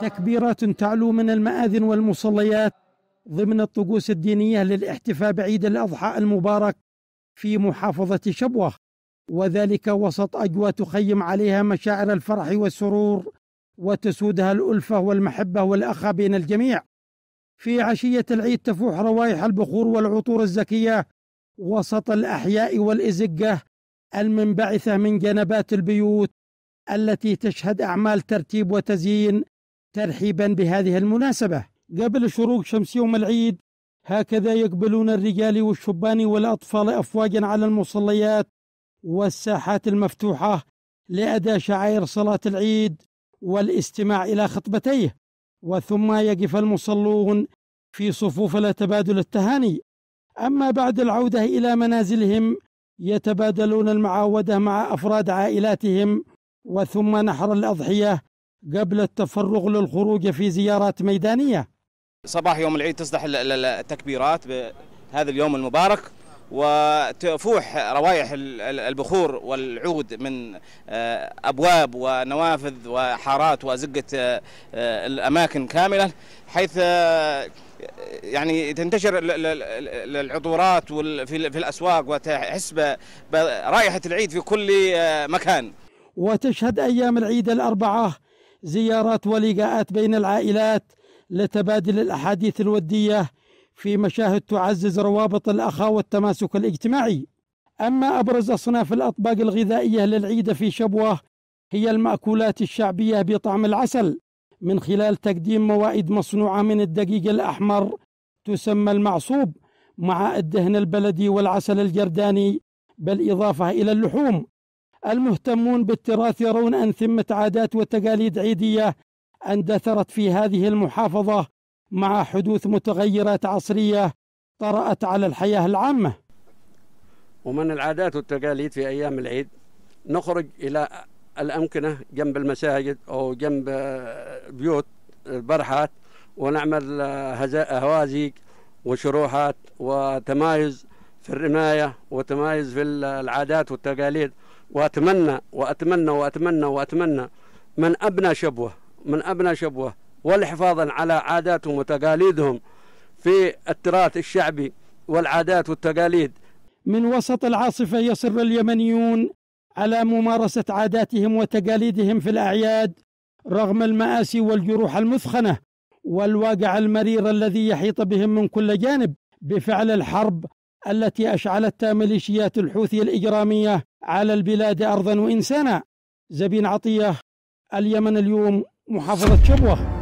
تكبيرات تعلو من المآذن والمصليات ضمن الطقوس الدينية للاحتفاء بعيد الأضحى المبارك في محافظة شبوة وذلك وسط أجواء تخيم عليها مشاعر الفرح والسرور وتسودها الألفة والمحبة والأخ بين الجميع في عشية العيد تفوح روائح البخور والعطور الزكية وسط الأحياء والإزقة المنبعثة من جنبات البيوت التي تشهد أعمال ترتيب وتزيين ترحيبا بهذه المناسبة قبل شروق شمس يوم العيد هكذا يقبلون الرجال والشبان والأطفال أفواجا على المصليات والساحات المفتوحة لأداء شعائر صلاة العيد والاستماع إلى خطبتيه وثم يقف المصلون في صفوف لتبادل التهاني أما بعد العودة إلى منازلهم يتبادلون المعاودة مع أفراد عائلاتهم وثم نحر الأضحية قبل التفرغ للخروج في زيارات ميدانية صباح يوم العيد تصدح التكبيرات بهذا اليوم المبارك وتفوح روائح البخور والعود من آه، ابواب ونوافذ وحارات وازقه آه، آه، الاماكن كامله حيث يعني تنتشر العطورات في الاسواق وتحس برائحه العيد في كل مكان وتشهد ايام العيد الاربعه زيارات ولقاءات بين العائلات لتبادل الأحاديث الودية في مشاهد تعزز روابط الأخاء والتماسك الاجتماعي أما أبرز أصناف الأطباق الغذائية للعيد في شبوة هي المأكولات الشعبية بطعم العسل من خلال تقديم موائد مصنوعة من الدقيق الأحمر تسمى المعصوب مع الدهن البلدي والعسل الجرداني بالإضافة إلى اللحوم المهتمون بالتراث يرون أن ثمة عادات وتقاليد عيدية اندثرت في هذه المحافظة مع حدوث متغيرات عصرية طرأت على الحياة العامة ومن العادات والتقاليد في أيام العيد نخرج إلى الأمكنة جنب المساجد أو جنب آه، بيوت البرحات آه، ونعمل آه، هوازيق وشروحات وتمايز في الرماية وتمايز في العادات والتقاليد وأتمنى وأتمنى وأتمنى وأتمنى من أبنى شبوة من أبنى شبوة والحفاظا على عاداتهم وتقاليدهم في التراث الشعبي والعادات والتقاليد من وسط العاصفة يصر اليمنيون على ممارسة عاداتهم وتقاليدهم في الأعياد رغم المآسي والجروح المثخنة والواقع المرير الذي يحيط بهم من كل جانب بفعل الحرب التي أشعلتها ميليشيات الحوثي الإجرامية على البلاد أرضا وإنسانا زبين عطية اليمن اليوم محافظة شبوه